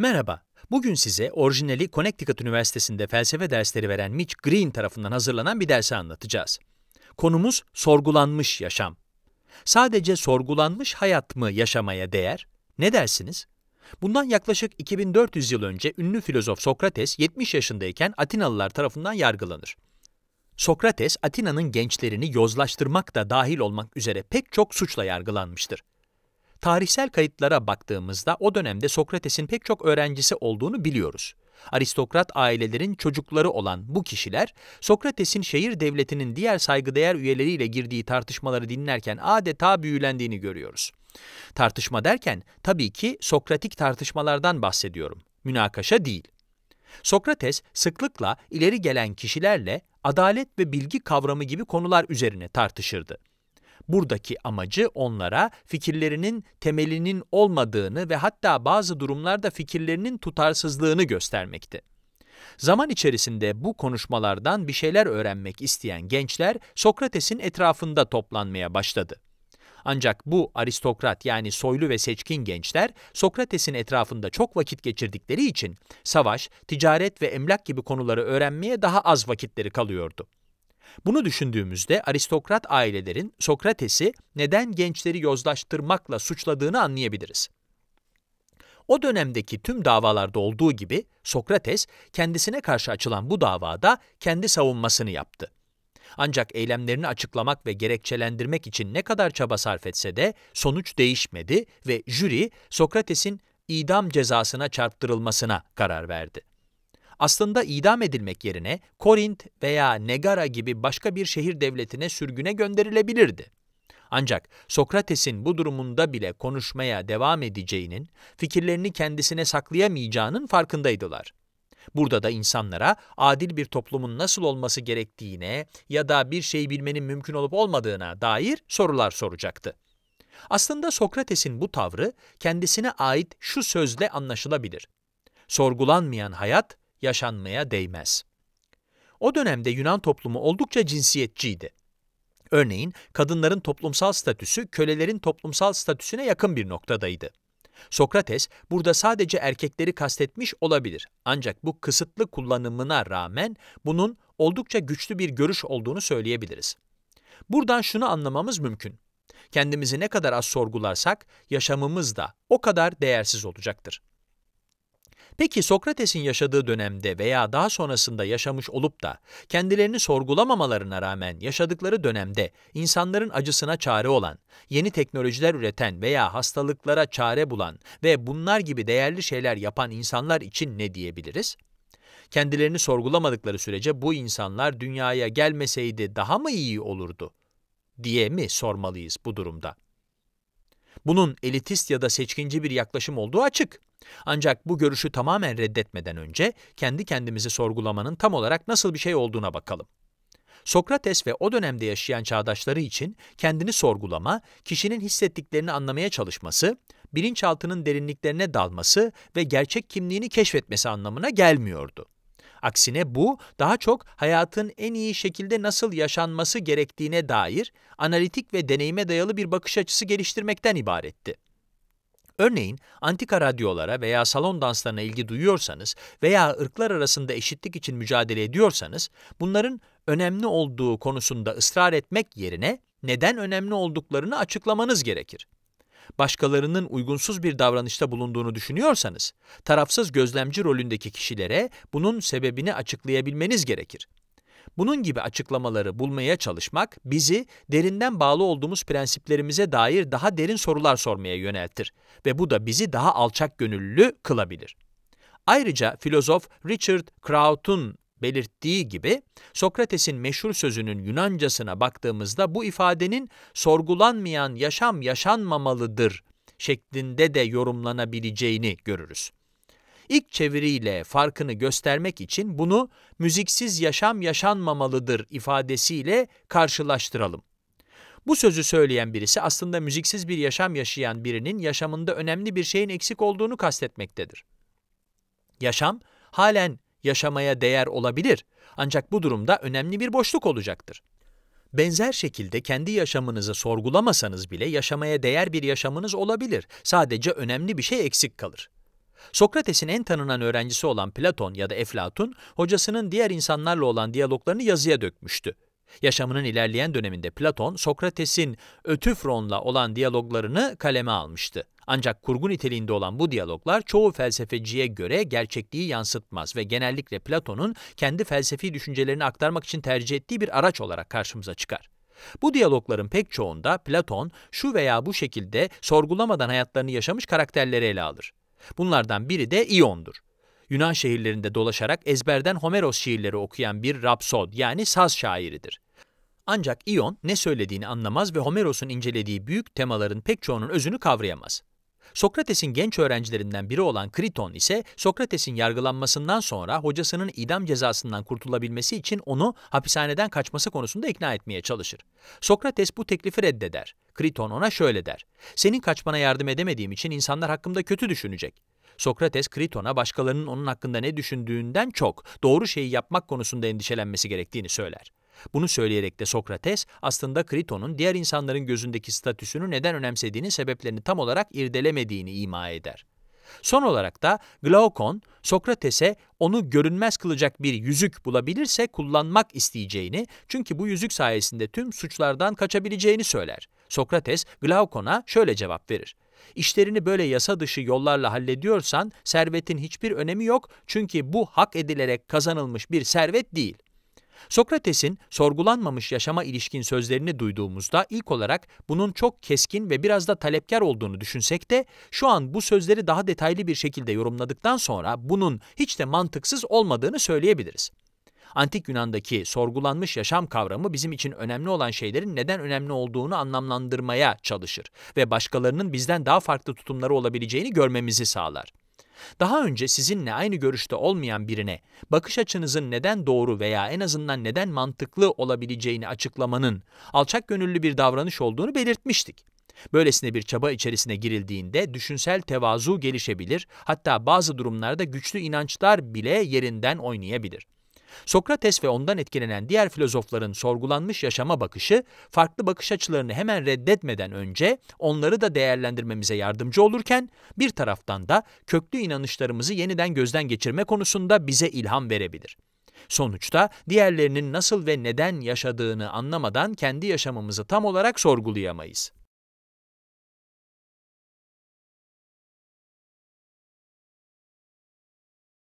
Merhaba, bugün size orijinali Connecticut Üniversitesi'nde felsefe dersleri veren Mitch Green tarafından hazırlanan bir dersi anlatacağız. Konumuz sorgulanmış yaşam. Sadece sorgulanmış hayat mı yaşamaya değer? Ne dersiniz? Bundan yaklaşık 2400 yıl önce ünlü filozof Sokrates 70 yaşındayken Atinalılar tarafından yargılanır. Sokrates, Atina'nın gençlerini yozlaştırmak da dahil olmak üzere pek çok suçla yargılanmıştır. Tarihsel kayıtlara baktığımızda o dönemde Sokrates'in pek çok öğrencisi olduğunu biliyoruz. Aristokrat ailelerin çocukları olan bu kişiler, Sokrates'in şehir devletinin diğer saygıdeğer üyeleriyle girdiği tartışmaları dinlerken adeta büyülendiğini görüyoruz. Tartışma derken tabii ki Sokratik tartışmalardan bahsediyorum, münakaşa değil. Sokrates sıklıkla ileri gelen kişilerle adalet ve bilgi kavramı gibi konular üzerine tartışırdı. Buradaki amacı onlara fikirlerinin temelinin olmadığını ve hatta bazı durumlarda fikirlerinin tutarsızlığını göstermekti. Zaman içerisinde bu konuşmalardan bir şeyler öğrenmek isteyen gençler Sokrates'in etrafında toplanmaya başladı. Ancak bu aristokrat yani soylu ve seçkin gençler Sokrates'in etrafında çok vakit geçirdikleri için savaş, ticaret ve emlak gibi konuları öğrenmeye daha az vakitleri kalıyordu. Bunu düşündüğümüzde aristokrat ailelerin Sokrates'i neden gençleri yozlaştırmakla suçladığını anlayabiliriz. O dönemdeki tüm davalarda olduğu gibi Sokrates kendisine karşı açılan bu davada kendi savunmasını yaptı. Ancak eylemlerini açıklamak ve gerekçelendirmek için ne kadar çaba sarf etse de sonuç değişmedi ve jüri Sokrates'in idam cezasına çarptırılmasına karar verdi. Aslında idam edilmek yerine Korint veya Negara gibi başka bir şehir devletine sürgüne gönderilebilirdi. Ancak Sokrates'in bu durumunda bile konuşmaya devam edeceğinin, fikirlerini kendisine saklayamayacağının farkındaydılar. Burada da insanlara adil bir toplumun nasıl olması gerektiğine ya da bir şey bilmenin mümkün olup olmadığına dair sorular soracaktı. Aslında Sokrates'in bu tavrı kendisine ait şu sözle anlaşılabilir. Sorgulanmayan hayat yaşanmaya değmez. O dönemde Yunan toplumu oldukça cinsiyetçiydi. Örneğin kadınların toplumsal statüsü kölelerin toplumsal statüsüne yakın bir noktadaydı. Sokrates burada sadece erkekleri kastetmiş olabilir ancak bu kısıtlı kullanımına rağmen bunun oldukça güçlü bir görüş olduğunu söyleyebiliriz. Buradan şunu anlamamız mümkün. Kendimizi ne kadar az sorgularsak yaşamımız da o kadar değersiz olacaktır. Peki Sokrates'in yaşadığı dönemde veya daha sonrasında yaşamış olup da kendilerini sorgulamamalarına rağmen yaşadıkları dönemde insanların acısına çare olan, yeni teknolojiler üreten veya hastalıklara çare bulan ve bunlar gibi değerli şeyler yapan insanlar için ne diyebiliriz? Kendilerini sorgulamadıkları sürece bu insanlar dünyaya gelmeseydi daha mı iyi olurdu diye mi sormalıyız bu durumda? Bunun elitist ya da seçkinci bir yaklaşım olduğu açık. Ancak bu görüşü tamamen reddetmeden önce kendi kendimizi sorgulamanın tam olarak nasıl bir şey olduğuna bakalım. Sokrates ve o dönemde yaşayan çağdaşları için kendini sorgulama, kişinin hissettiklerini anlamaya çalışması, bilinçaltının derinliklerine dalması ve gerçek kimliğini keşfetmesi anlamına gelmiyordu. Aksine bu daha çok hayatın en iyi şekilde nasıl yaşanması gerektiğine dair analitik ve deneyime dayalı bir bakış açısı geliştirmekten ibaretti. Örneğin antika radyolara veya salon danslarına ilgi duyuyorsanız veya ırklar arasında eşitlik için mücadele ediyorsanız bunların önemli olduğu konusunda ısrar etmek yerine neden önemli olduklarını açıklamanız gerekir başkalarının uygunsuz bir davranışta bulunduğunu düşünüyorsanız, tarafsız gözlemci rolündeki kişilere bunun sebebini açıklayabilmeniz gerekir. Bunun gibi açıklamaları bulmaya çalışmak bizi derinden bağlı olduğumuz prensiplerimize dair daha derin sorular sormaya yöneltir ve bu da bizi daha alçak gönüllü kılabilir. Ayrıca filozof Richard Kraut'un belirttiği gibi Sokrates'in meşhur sözünün Yunancasına baktığımızda bu ifadenin sorgulanmayan yaşam yaşanmamalıdır şeklinde de yorumlanabileceğini görürüz. İlk çeviriyle farkını göstermek için bunu müziksiz yaşam yaşanmamalıdır ifadesiyle karşılaştıralım. Bu sözü söyleyen birisi aslında müziksiz bir yaşam yaşayan birinin yaşamında önemli bir şeyin eksik olduğunu kastetmektedir. Yaşam halen yaşamaya değer olabilir ancak bu durumda önemli bir boşluk olacaktır. Benzer şekilde kendi yaşamınızı sorgulamasanız bile yaşamaya değer bir yaşamınız olabilir. Sadece önemli bir şey eksik kalır. Sokrates'in en tanınan öğrencisi olan Platon ya da Eflatun, hocasının diğer insanlarla olan diyaloglarını yazıya dökmüştü. Yaşamının ilerleyen döneminde Platon, Sokrates'in Ötüfron'la olan diyaloglarını kaleme almıştı. Ancak kurgu niteliğinde olan bu diyaloglar çoğu felsefeciye göre gerçekliği yansıtmaz ve genellikle Platon'un kendi felsefi düşüncelerini aktarmak için tercih ettiği bir araç olarak karşımıza çıkar. Bu diyalogların pek çoğunda Platon şu veya bu şekilde sorgulamadan hayatlarını yaşamış karakterleri ele alır. Bunlardan biri de İon'dur. Yunan şehirlerinde dolaşarak ezberden Homeros şiirleri okuyan bir rapsod yani saz şairidir. Ancak İon ne söylediğini anlamaz ve Homeros'un incelediği büyük temaların pek çoğunun özünü kavrayamaz. Sokrates'in genç öğrencilerinden biri olan Kriton ise Sokrates'in yargılanmasından sonra hocasının idam cezasından kurtulabilmesi için onu hapishaneden kaçması konusunda ikna etmeye çalışır. Sokrates bu teklifi reddeder. Kriton ona şöyle der. Senin kaçmana yardım edemediğim için insanlar hakkımda kötü düşünecek. Sokrates Kriton'a başkalarının onun hakkında ne düşündüğünden çok doğru şeyi yapmak konusunda endişelenmesi gerektiğini söyler. Bunu söyleyerek de Sokrates aslında Kriton'un diğer insanların gözündeki statüsünü neden önemsediğinin sebeplerini tam olarak irdelemediğini ima eder. Son olarak da Glaukon, Sokrates'e onu görünmez kılacak bir yüzük bulabilirse kullanmak isteyeceğini, çünkü bu yüzük sayesinde tüm suçlardan kaçabileceğini söyler. Sokrates, Glaukon'a şöyle cevap verir. İşlerini böyle yasa dışı yollarla hallediyorsan servetin hiçbir önemi yok çünkü bu hak edilerek kazanılmış bir servet değil. Sokrates'in sorgulanmamış yaşama ilişkin sözlerini duyduğumuzda ilk olarak bunun çok keskin ve biraz da talepkar olduğunu düşünsek de şu an bu sözleri daha detaylı bir şekilde yorumladıktan sonra bunun hiç de mantıksız olmadığını söyleyebiliriz. Antik Yunan'daki sorgulanmış yaşam kavramı bizim için önemli olan şeylerin neden önemli olduğunu anlamlandırmaya çalışır ve başkalarının bizden daha farklı tutumları olabileceğini görmemizi sağlar. Daha önce sizinle aynı görüşte olmayan birine bakış açınızın neden doğru veya en azından neden mantıklı olabileceğini açıklamanın alçak gönüllü bir davranış olduğunu belirtmiştik. Böylesine bir çaba içerisine girildiğinde düşünsel tevazu gelişebilir, hatta bazı durumlarda güçlü inançlar bile yerinden oynayabilir. Sokrates ve ondan etkilenen diğer filozofların sorgulanmış yaşama bakışı, farklı bakış açılarını hemen reddetmeden önce onları da değerlendirmemize yardımcı olurken, bir taraftan da köklü inanışlarımızı yeniden gözden geçirme konusunda bize ilham verebilir. Sonuçta diğerlerinin nasıl ve neden yaşadığını anlamadan kendi yaşamımızı tam olarak sorgulayamayız.